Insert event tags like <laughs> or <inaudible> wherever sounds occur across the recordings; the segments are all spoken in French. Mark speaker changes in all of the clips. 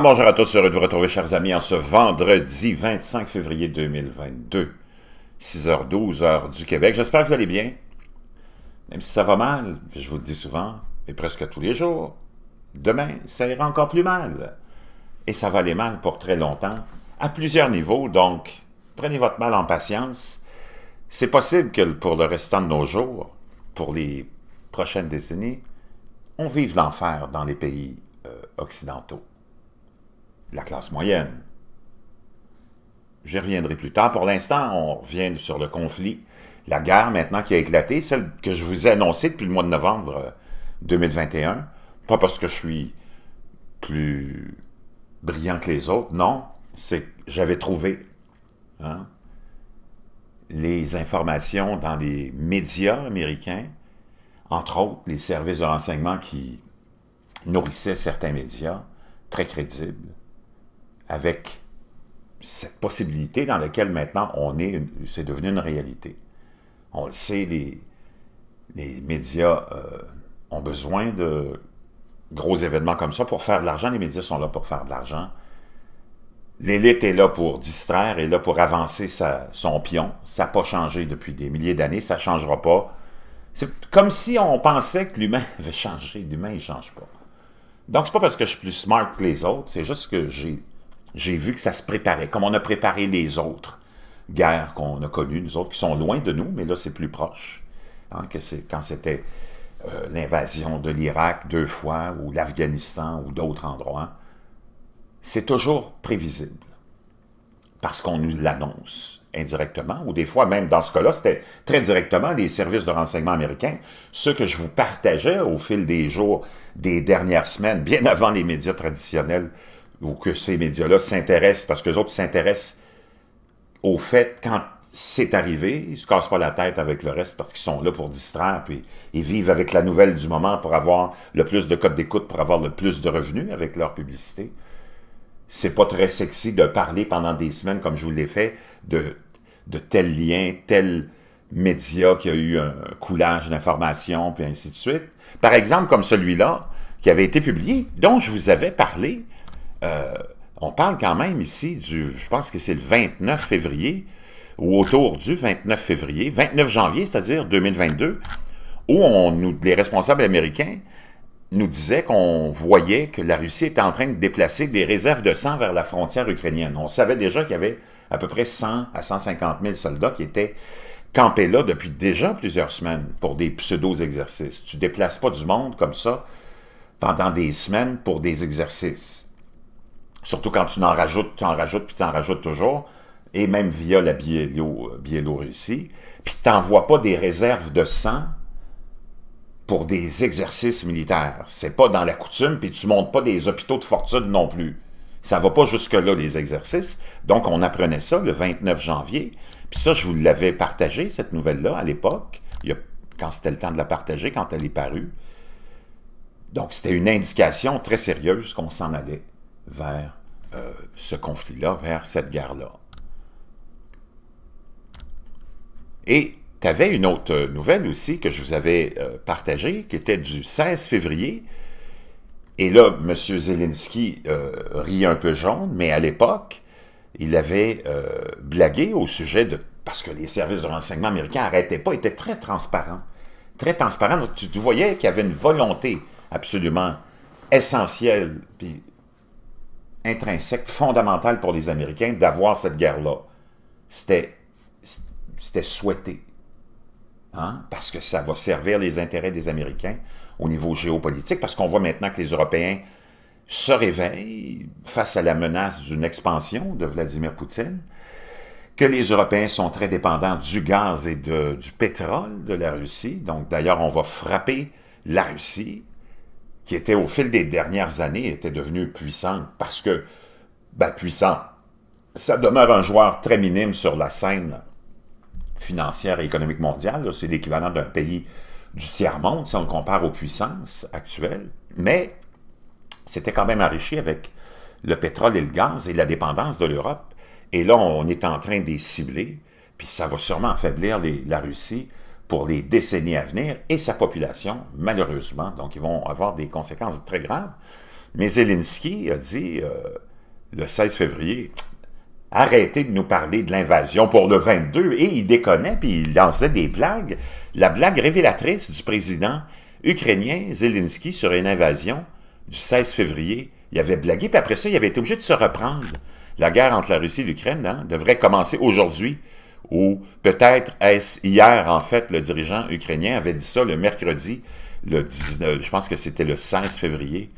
Speaker 1: bonjour à tous, heureux de vous retrouver, chers amis, en ce vendredi 25 février 2022, 6h12, heure du Québec. J'espère que vous allez bien. Même si ça va mal, je vous le dis souvent, et presque tous les jours, demain, ça ira encore plus mal. Et ça va aller mal pour très longtemps, à plusieurs niveaux, donc prenez votre mal en patience. C'est possible que pour le restant de nos jours, pour les prochaines décennies, on vive l'enfer dans les pays euh, occidentaux la classe moyenne. J'y reviendrai plus tard. Pour l'instant, on revient sur le conflit, la guerre maintenant qui a éclaté, celle que je vous ai annoncée depuis le mois de novembre 2021. Euh, pas parce que je suis plus brillant que les autres, non. C'est que j'avais trouvé hein, les informations dans les médias américains, entre autres les services de renseignement qui nourrissaient certains médias, très crédibles avec cette possibilité dans laquelle maintenant on est, c'est devenu une réalité. On le sait, les, médias euh, ont besoin de gros événements comme ça pour faire de l'argent. Les médias sont là pour faire de l'argent. L'élite est là pour distraire, est là pour avancer sa, son pion. Ça n'a pas changé depuis des milliers d'années, ça ne changera pas. C'est comme si on pensait que l'humain avait changé. L'humain, il ne change pas. Donc, ce n'est pas parce que je suis plus smart que les autres, c'est juste que j'ai j'ai vu que ça se préparait, comme on a préparé les autres guerres qu'on a connues, nous autres, qui sont loin de nous, mais là, c'est plus proche, hein, que quand c'était euh, l'invasion de l'Irak deux fois, ou l'Afghanistan, ou d'autres endroits. C'est toujours prévisible, parce qu'on nous l'annonce indirectement, ou des fois, même dans ce cas-là, c'était très directement les services de renseignement américains, ce que je vous partageais au fil des jours, des dernières semaines, bien avant les médias traditionnels ou que ces médias-là s'intéressent, parce que les autres s'intéressent au fait quand c'est arrivé, ils se cassent pas la tête avec le reste parce qu'ils sont là pour distraire, et ils vivent avec la nouvelle du moment pour avoir le plus de codes d'écoute, pour avoir le plus de revenus avec leur publicité. C'est pas très sexy de parler pendant des semaines, comme je vous l'ai fait, de, de tel lien, tel média qui a eu un coulage d'informations, puis ainsi de suite. Par exemple, comme celui-là, qui avait été publié, dont je vous avais parlé euh, on parle quand même ici du, je pense que c'est le 29 février, ou autour du 29 février, 29 janvier, c'est-à-dire 2022, où on, les responsables américains nous disaient qu'on voyait que la Russie était en train de déplacer des réserves de sang vers la frontière ukrainienne. On savait déjà qu'il y avait à peu près 100 à 150 000 soldats qui étaient campés là depuis déjà plusieurs semaines pour des pseudo-exercices. Tu déplaces pas du monde comme ça pendant des semaines pour des exercices. Surtout quand tu en rajoutes, tu en rajoutes, puis tu en rajoutes toujours, et même via la euh, Biélorussie. Puis tu n'envoies pas des réserves de sang pour des exercices militaires. C'est pas dans la coutume, puis tu montes pas des hôpitaux de fortune non plus. Ça va pas jusque-là, les exercices. Donc, on apprenait ça le 29 janvier. Puis ça, je vous l'avais partagé, cette nouvelle-là, à l'époque, quand c'était le temps de la partager, quand elle est parue. Donc, c'était une indication très sérieuse qu'on s'en allait vers euh, ce conflit-là, vers cette guerre-là. Et tu avais une autre nouvelle aussi que je vous avais euh, partagée, qui était du 16 février. Et là, M. Zelensky euh, un peu jaune, mais à l'époque, il avait euh, blagué au sujet de... Parce que les services de renseignement américains n'arrêtaient pas, étaient très transparents. Très transparents. tu, tu voyais qu'il y avait une volonté absolument essentielle, puis intrinsèque, fondamental pour les Américains d'avoir cette guerre-là. C'était souhaité. Hein, parce que ça va servir les intérêts des Américains au niveau géopolitique, parce qu'on voit maintenant que les Européens se réveillent face à la menace d'une expansion de Vladimir Poutine, que les Européens sont très dépendants du gaz et du pétrole de la Russie. Donc d'ailleurs, on va frapper la Russie qui était au fil des dernières années, était devenue puissante parce que, ben puissant, ça demeure un joueur très minime sur la scène financière et économique mondiale. C'est l'équivalent d'un pays du tiers-monde si on le compare aux puissances actuelles. Mais c'était quand même enrichi avec le pétrole et le gaz et la dépendance de l'Europe. Et là, on est en train de les cibler, puis ça va sûrement affaiblir la Russie pour les décennies à venir et sa population, malheureusement. Donc, ils vont avoir des conséquences très graves. Mais Zelensky a dit euh, le 16 février, arrêtez de nous parler de l'invasion pour le 22. Et il déconnait, puis il lançait des blagues. La blague révélatrice du président ukrainien Zelensky sur une invasion du 16 février. Il avait blagué, puis après ça, il avait été obligé de se reprendre. La guerre entre la Russie et l'Ukraine hein, devrait commencer aujourd'hui, ou peut-être est-ce hier, en fait, le dirigeant ukrainien avait dit ça le mercredi, je pense que c'était le 16 février.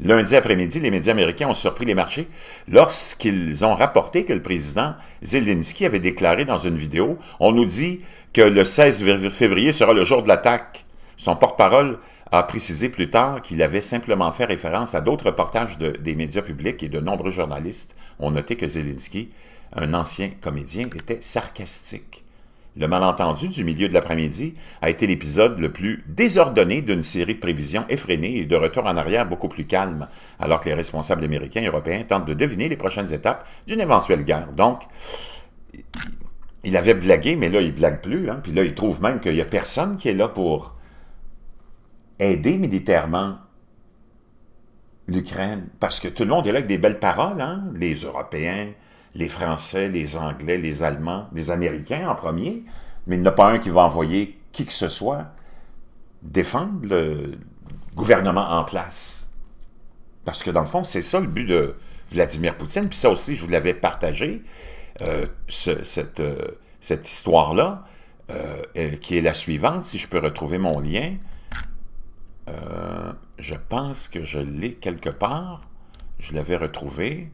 Speaker 1: Lundi après-midi, les médias américains ont surpris les marchés lorsqu'ils ont rapporté que le président Zelensky avait déclaré dans une vidéo, on nous dit que le 16 février sera le jour de l'attaque. Son porte-parole a précisé plus tard qu'il avait simplement fait référence à d'autres reportages des médias publics et de nombreux journalistes ont noté que Zelensky un ancien comédien, était sarcastique. Le malentendu du milieu de l'après-midi a été l'épisode le plus désordonné d'une série de prévisions effrénées et de retour en arrière beaucoup plus calme, alors que les responsables américains et européens tentent de deviner les prochaines étapes d'une éventuelle guerre. Donc, il avait blagué, mais là, il blague plus. Hein. Puis là, il trouve même qu'il n'y a personne qui est là pour aider militairement l'Ukraine. Parce que tout le monde est là avec des belles paroles, hein. les Européens, les Français, les Anglais, les Allemands, les Américains en premier, mais il n'y en a pas un qui va envoyer qui que ce soit défendre le gouvernement en place. Parce que dans le fond, c'est ça le but de Vladimir Poutine. Puis ça aussi, je vous l'avais partagé, euh, euh, cette, histoire-là, euh, qui est la suivante, si je peux retrouver mon lien. je pense que je l'ai quelque part. Je l'avais retrouvé.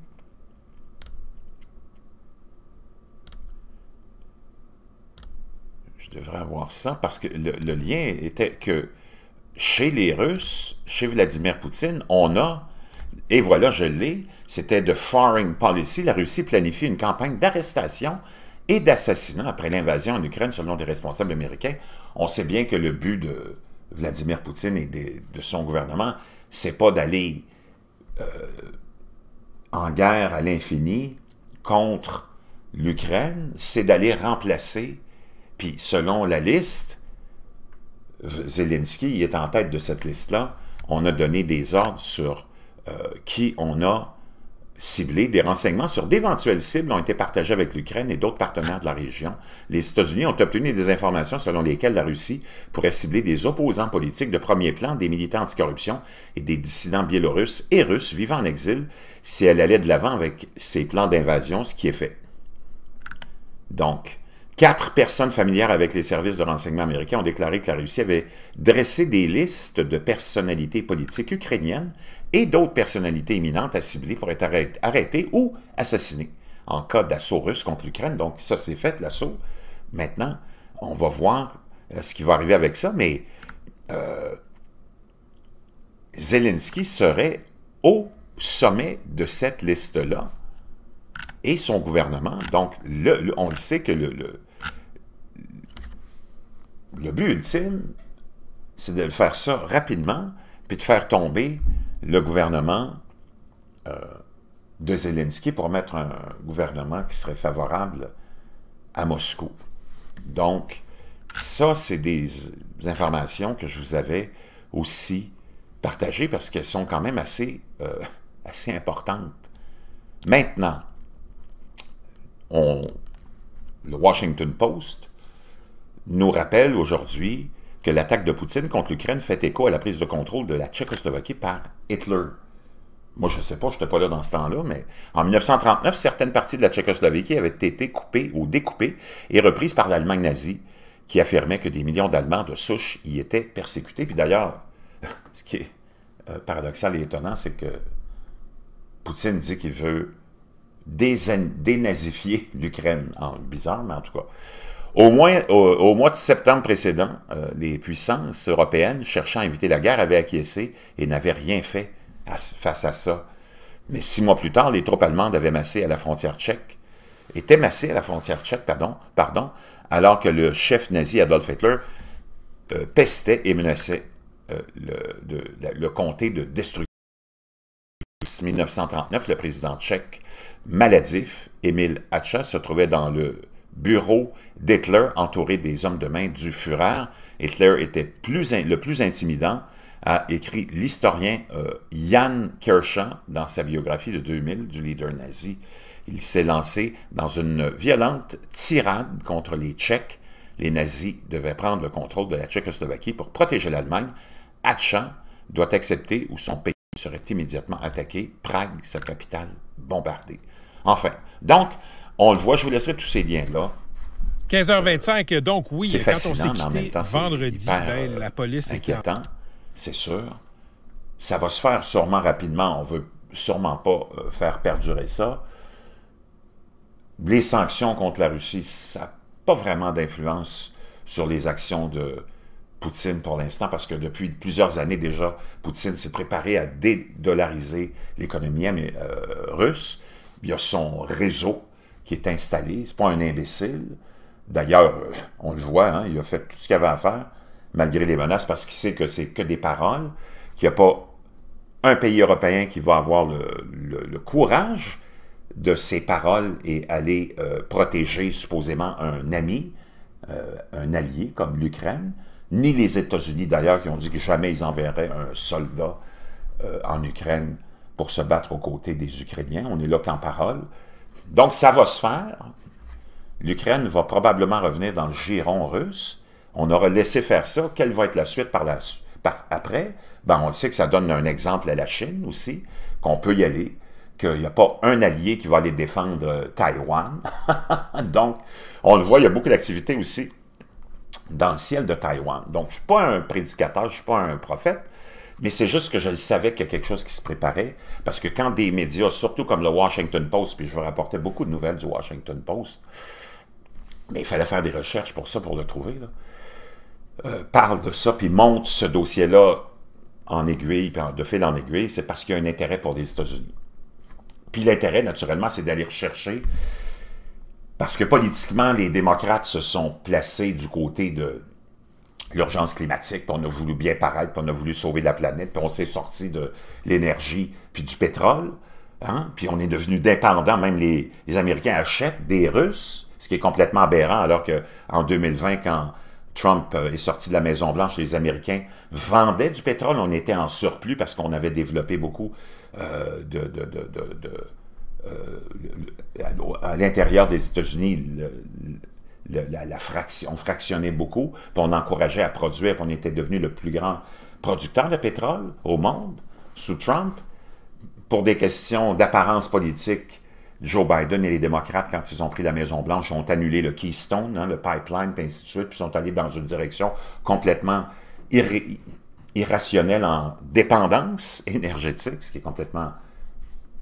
Speaker 1: devrait avoir ça, parce que le, lien était que chez les Russes, chez Vladimir Poutine, on a, et voilà, je l'ai, c'était de Foreign Policy, la Russie planifie une campagne d'arrestation et d'assassinat après l'invasion en Ukraine selon des responsables américains. On sait bien que le but de Vladimir Poutine et de, son gouvernement, c'est pas d'aller euh, en guerre à l'infini contre l'Ukraine, c'est d'aller remplacer puis selon la liste, Zelensky est en tête de cette liste-là. On a donné des ordres sur euh, qui on a ciblé. Des renseignements sur d'éventuelles cibles ont été partagés avec l'Ukraine et d'autres partenaires de la région. Les États-Unis ont obtenu des informations selon lesquelles la Russie pourrait cibler des opposants politiques de premier plan, des militants anticorruption et des dissidents biélorusses et russes vivant en exil si elle allait de l'avant avec ses plans d'invasion, ce qui est fait. Donc, Quatre personnes familières avec les services de renseignement américains ont déclaré que la Russie avait dressé des listes de personnalités politiques ukrainiennes et d'autres personnalités éminentes à cibler pour être arrêtées ou assassinées en cas d'assaut russe contre l'Ukraine. Donc ça, c'est fait, l'assaut. Maintenant, on va voir euh, ce qui va arriver avec ça, mais euh, Zelensky serait au sommet de cette liste-là et son gouvernement. Donc, le, on le sait que le le but ultime, c'est de faire ça rapidement, puis de faire tomber le gouvernement euh, de Zelensky pour mettre un gouvernement qui serait favorable à Moscou. Donc, ça, c'est des informations que je vous avais aussi partagées parce qu'elles sont quand même assez, euh, <laughs> assez importantes. Maintenant, le Washington Post nous rappelle aujourd'hui que l'attaque de Poutine contre l'Ukraine fait écho à la prise de contrôle de la Tchécoslovaquie par Hitler. Moi, je ne sais pas, je n'étais pas là dans ce temps-là, mais en 1939, certaines parties de la Tchécoslovaquie avaient été coupées ou découpées et reprises par l'Allemagne nazie, qui affirmait que des millions d'Allemands de souche y étaient persécutés. Puis d'ailleurs, <laughs> ce qui est euh, paradoxal et étonnant, c'est que Poutine dit qu'il veut dénazifier l'Ukraine. Bizarre, mais en tout cas. Au, moins, au, mois de septembre précédent, euh, les puissances européennes cherchant à éviter la guerre avaient acquiescé et n'avaient rien fait face à ça. Mais six mois plus tard, les troupes allemandes avaient massé à la frontière tchèque, étaient massées à la frontière tchèque, pardon, pardon alors que le chef nazi Adolf Hitler euh, pestait et menaçait euh, le, comté de destruction. 1939, le président tchèque maladif, Émile Hatcha, se trouvait dans le bureau d'Hitler entouré des hommes de main du Führer. Hitler était le plus intimidant, a écrit l'historien euh, Jan Kershaw dans sa biographie de 2000 du leader nazi. Il s'est lancé dans une violente tirade contre les Tchèques. Les nazis devaient prendre le contrôle de la Tchécoslovaquie pour protéger l'Allemagne. Hatchan doit accepter ou son pays serait immédiatement attaqué, Prague, sa capitale, bombardée. Enfin, donc, on le voit, je vous laisserai tous ces liens-là. 15h25, donc oui, quand on vendredi, la police inquiétant, c'est sûr. Ça va se faire sûrement rapidement, on veut sûrement pas euh, faire perdurer ça. Les sanctions contre la Russie, ça n'a pas vraiment d'influence sur les actions de Poutine pour l'instant, parce que depuis plusieurs années déjà, Poutine s'est préparé à dédollariser l'économie euh, russe. Il y a son réseau qui est installé. C'est pas un imbécile. D'ailleurs, euh, on le voit, hein, il a fait tout ce qu'il avait à faire, malgré les menaces, parce qu'il sait que c'est que des paroles, qu'il n'y a pas un pays européen qui va avoir le, courage de ces paroles et aller euh, protéger supposément un ami, euh, un allié comme l'Ukraine, ni les États-Unis d'ailleurs qui ont dit que jamais ils enverraient un soldat en Ukraine pour se battre aux côtés des Ukrainiens. On est là qu'en parole. Donc, ça va se faire. L'Ukraine va probablement revenir dans le giron russe. On aura laissé faire ça. Quelle va être la suite par, la, par après? Ben, on sait que ça donne un exemple à la Chine aussi, qu'on peut y aller, qu'il n'y a pas un allié qui va aller défendre euh, Taïwan. <laughs> Donc, on le voit, il y a beaucoup d'activités aussi dans le ciel de Taïwan. Donc, je ne suis pas un prédicateur, je ne suis pas un prophète, mais c'est juste que je le savais qu'il y a quelque chose qui se préparait, parce que quand des médias, surtout comme le Washington Post, puis je vous rapportais beaucoup de nouvelles du Washington Post, mais il fallait faire des recherches pour ça, pour le trouver, parlent euh, parle de ça, puis monte ce dossier-là en aiguille, puis de fil en aiguille, c'est parce qu'il y a un intérêt pour les États-Unis. Puis l'intérêt, naturellement, c'est d'aller rechercher, parce que politiquement, les démocrates se sont placés du côté de, l'urgence climatique, puis on a voulu bien paraître, puis on a voulu sauver la planète, puis on s'est sorti de l'énergie, puis du pétrole, hein? puis on est devenu dépendant, même les, les, Américains achètent des Russes, ce qui est complètement aberrant, alors qu'en 2020, quand Trump euh, est sorti de la Maison-Blanche, les Américains vendaient du pétrole, on était en surplus parce qu'on avait développé beaucoup euh, de, de, euh, à l'intérieur des États-Unis, la, fraction, on fractionnait beaucoup, puis on encourageait à produire, puis on était devenu le plus grand producteur de pétrole au monde sous Trump. Pour des questions d'apparence politique, Joe Biden et les démocrates, quand ils ont pris la Maison-Blanche, ont annulé le Keystone, hein, le pipeline, puis ainsi de suite, puis sont allés dans une direction complètement irrationnelle en dépendance énergétique, ce qui est complètement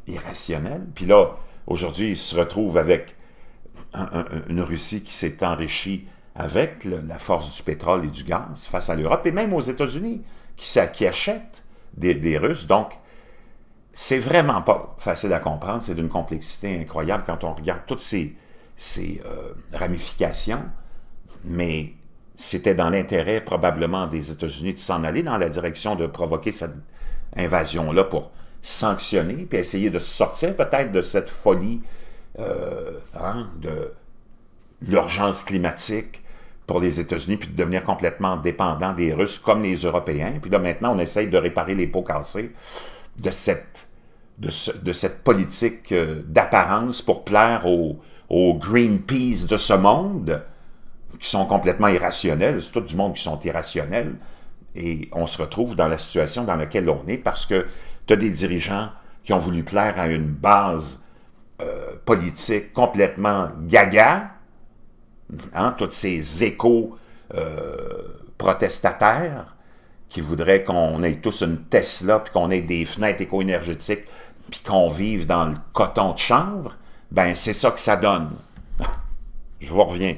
Speaker 1: irrationnel. Puis là, aujourd'hui, ils se retrouvent avec une Russie qui s'est enrichie avec la force du pétrole et du gaz face à l'Europe et même aux États-Unis qui, achètent des, Russes. Donc, c'est vraiment pas facile à comprendre, c'est d'une complexité incroyable quand on regarde toutes ces, euh, ramifications, mais c'était dans l'intérêt probablement des États-Unis de s'en aller dans la direction de provoquer cette invasion-là pour sanctionner, puis essayer de sortir peut-être de cette folie euh, hein, de l'urgence climatique pour les États-Unis, puis de devenir complètement dépendant des Russes comme les Européens. Puis là, maintenant, on essaye de réparer les pots cassés de cette, de, cette politique euh, d'apparence pour plaire aux, aux Greenpeace de ce monde, qui sont complètement irrationnels. C'est tout du monde qui sont irrationnels. Et on se retrouve dans la situation dans laquelle on est parce que tu as des dirigeants qui ont voulu plaire à une base euh, politique complètement gaga, hein, tous ces échos euh, protestataires qui voudraient qu'on ait tous une Tesla, puis qu'on ait des fenêtres éco-énergétiques, puis qu'on vive dans le coton de chanvre, ben c'est ça que ça donne. <laughs> Je vous reviens.